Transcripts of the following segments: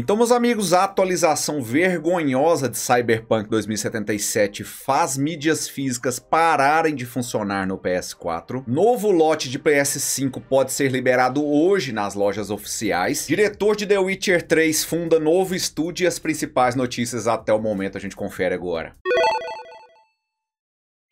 Então, meus amigos, a atualização vergonhosa de Cyberpunk 2077 faz mídias físicas pararem de funcionar no PS4. Novo lote de PS5 pode ser liberado hoje nas lojas oficiais. Diretor de The Witcher 3 funda novo estúdio e as principais notícias até o momento a gente confere agora.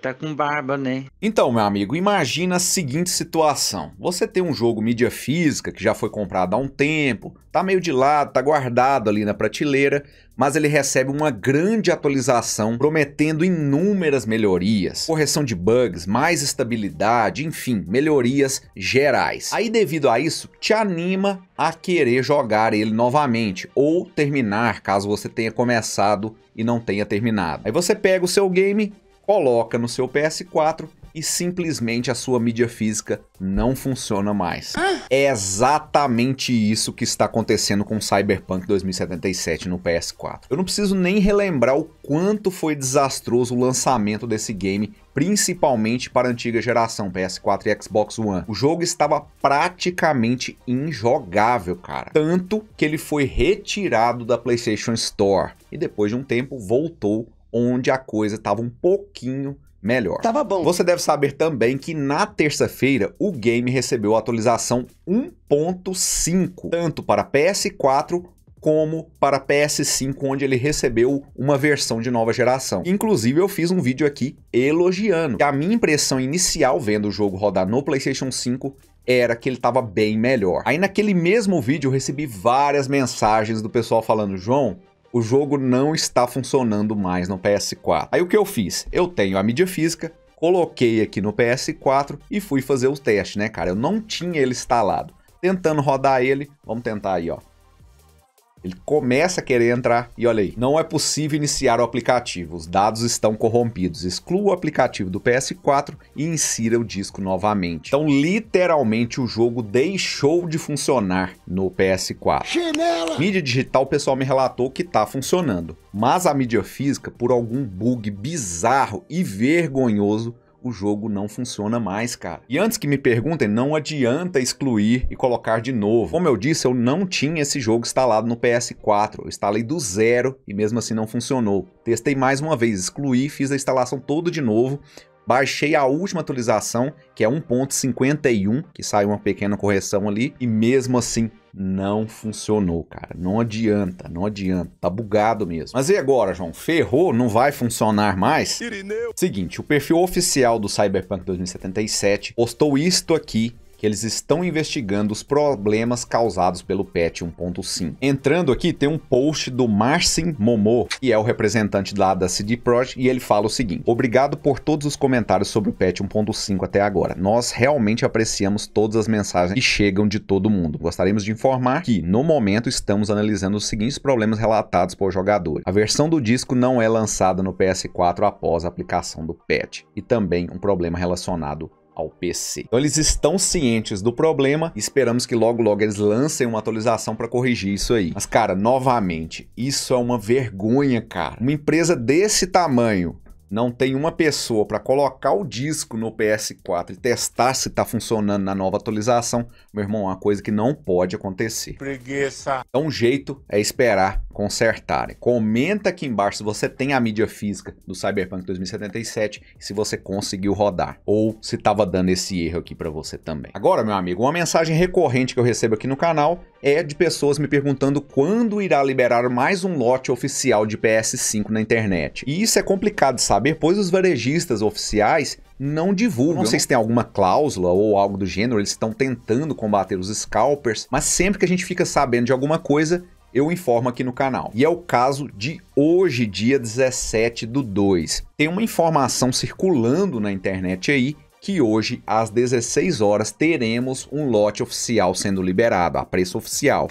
Tá com barba, né? Então, meu amigo, imagina a seguinte situação. Você tem um jogo mídia física que já foi comprado há um tempo, tá meio de lado, tá guardado ali na prateleira, mas ele recebe uma grande atualização prometendo inúmeras melhorias, correção de bugs, mais estabilidade, enfim, melhorias gerais. Aí devido a isso, te anima a querer jogar ele novamente ou terminar, caso você tenha começado e não tenha terminado. Aí você pega o seu game, coloca no seu PS4 e simplesmente a sua mídia física não funciona mais. Ah. É exatamente isso que está acontecendo com Cyberpunk 2077 no PS4. Eu não preciso nem relembrar o quanto foi desastroso o lançamento desse game, principalmente para a antiga geração PS4 e Xbox One. O jogo estava praticamente injogável, cara. Tanto que ele foi retirado da PlayStation Store e depois de um tempo voltou onde a coisa estava um pouquinho melhor. Tava bom. Você deve saber também que na terça-feira o game recebeu a atualização 1.5, tanto para PS4 como para PS5, onde ele recebeu uma versão de nova geração. Inclusive, eu fiz um vídeo aqui elogiando. a minha impressão inicial vendo o jogo rodar no PlayStation 5 era que ele estava bem melhor. Aí naquele mesmo vídeo eu recebi várias mensagens do pessoal falando: "João, o jogo não está funcionando mais no PS4. Aí o que eu fiz? Eu tenho a mídia física, coloquei aqui no PS4 e fui fazer o teste, né, cara? Eu não tinha ele instalado. Tentando rodar ele, vamos tentar aí, ó. Ele começa a querer entrar e olha aí, não é possível iniciar o aplicativo, os dados estão corrompidos. Exclua o aplicativo do PS4 e insira o disco novamente. Então, literalmente, o jogo deixou de funcionar no PS4. Chinela. Mídia digital, o pessoal me relatou que tá funcionando, mas a mídia física, por algum bug bizarro e vergonhoso, o jogo não funciona mais, cara. E antes que me perguntem, não adianta excluir e colocar de novo. Como eu disse, eu não tinha esse jogo instalado no PS4. Eu instalei do zero e mesmo assim não funcionou. Testei mais uma vez, excluí, fiz a instalação toda de novo, Baixei a última atualização, que é 1.51, que saiu uma pequena correção ali, e mesmo assim não funcionou, cara. Não adianta, não adianta. Tá bugado mesmo. Mas e agora, João? Ferrou? Não vai funcionar mais? Irineu. Seguinte, o perfil oficial do Cyberpunk 2077 postou isto aqui que eles estão investigando os problemas causados pelo patch 1.5. Entrando aqui, tem um post do Marcin Momo, que é o representante lá da CD Projekt, e ele fala o seguinte: Obrigado por todos os comentários sobre o patch 1.5 até agora. Nós realmente apreciamos todas as mensagens que chegam de todo mundo. Gostaríamos de informar que, no momento, estamos analisando os seguintes problemas relatados por jogadores. A versão do disco não é lançada no PS4 após a aplicação do patch, e também um problema relacionado ao PC. Então eles estão cientes do problema, esperamos que logo logo eles lancem uma atualização para corrigir isso aí. Mas cara, novamente, isso é uma vergonha, cara. Uma empresa desse tamanho não tem uma pessoa para colocar o disco no PS4 e testar se está funcionando na nova atualização, meu irmão, é uma coisa que não pode acontecer. Preguiça. Então, um jeito é esperar consertarem. Comenta aqui embaixo se você tem a mídia física do Cyberpunk 2077 e se você conseguiu rodar ou se estava dando esse erro aqui para você também. Agora, meu amigo, uma mensagem recorrente que eu recebo aqui no canal é de pessoas me perguntando quando irá liberar mais um lote oficial de PS5 na internet. E isso é complicado de saber, pois os varejistas oficiais não divulgam. Não sei se tem alguma cláusula ou algo do gênero, eles estão tentando combater os scalpers, mas sempre que a gente fica sabendo de alguma coisa, eu informo aqui no canal. E é o caso de hoje, dia 17 do 2. Tem uma informação circulando na internet aí que hoje às 16 horas teremos um lote oficial sendo liberado a preço oficial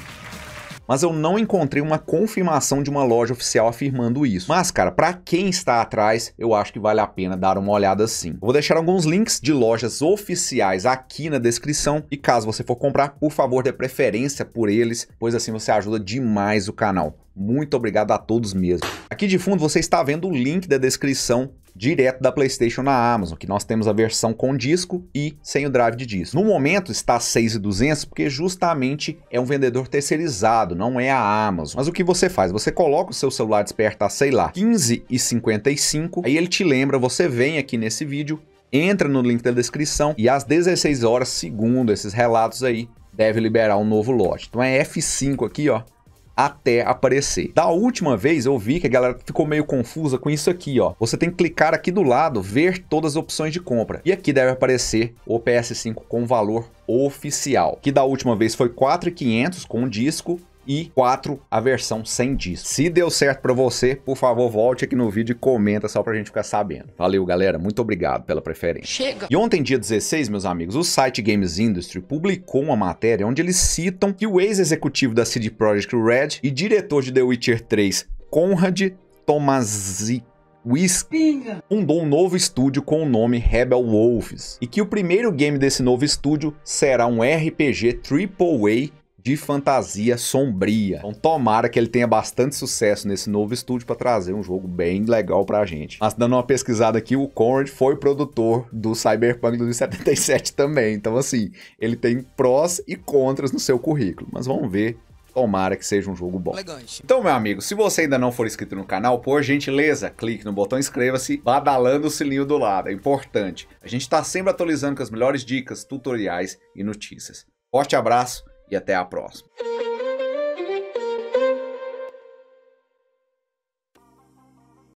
mas eu não encontrei uma confirmação de uma loja oficial afirmando isso. Mas, cara, para quem está atrás, eu acho que vale a pena dar uma olhada sim. vou deixar alguns links de lojas oficiais aqui na descrição e caso você for comprar, por favor, dê preferência por eles, pois assim você ajuda demais o canal. Muito obrigado a todos mesmo. Aqui de fundo você está vendo o link da descrição direto da PlayStation na Amazon, que nós temos a versão com disco e sem o drive de disco. No momento está 6,200 porque justamente é um vendedor terceirizado, não é a Amazon. Mas o que você faz? Você coloca o seu celular desperta sei lá, 15,55, aí ele te lembra, você vem aqui nesse vídeo, entra no link da descrição e às 16 horas, segundo esses relatos aí, deve liberar um novo lote. Então é F5 aqui, ó, até aparecer. Da última vez eu vi que a galera ficou meio confusa com isso aqui, ó. Você tem que clicar aqui do lado, ver todas as opções de compra. E aqui deve aparecer o PS5 com valor oficial, que da última vez foi 4.500 com o disco e 4 a versão sem disco. Se deu certo para você, por favor, volte aqui no vídeo e comenta só pra gente ficar sabendo. Valeu, galera. Muito obrigado pela preferência. Chega. E ontem, dia 16, meus amigos, o site Games Industry publicou uma matéria onde eles citam que o ex-executivo da CD Projekt Red e diretor de The Witcher 3, Conrad Tomazic fundou um novo estúdio com o nome Rebel Wolves e que o primeiro game desse novo estúdio será um RPG AAA de fantasia sombria. Então tomara que ele tenha bastante sucesso nesse novo estúdio para trazer um jogo bem legal pra gente. Mas dando uma pesquisada aqui, o Conrad foi produtor do Cyberpunk 2077 também. Então assim, ele tem prós e contras no seu currículo, mas vamos ver Tomara que seja um jogo bom. Elegante. Então, meu amigo, se você ainda não for inscrito no canal, por gentileza, clique no botão inscreva-se, badalando o sininho do lado, é importante. A gente está sempre atualizando com as melhores dicas, tutoriais e notícias. Forte abraço e até a próxima.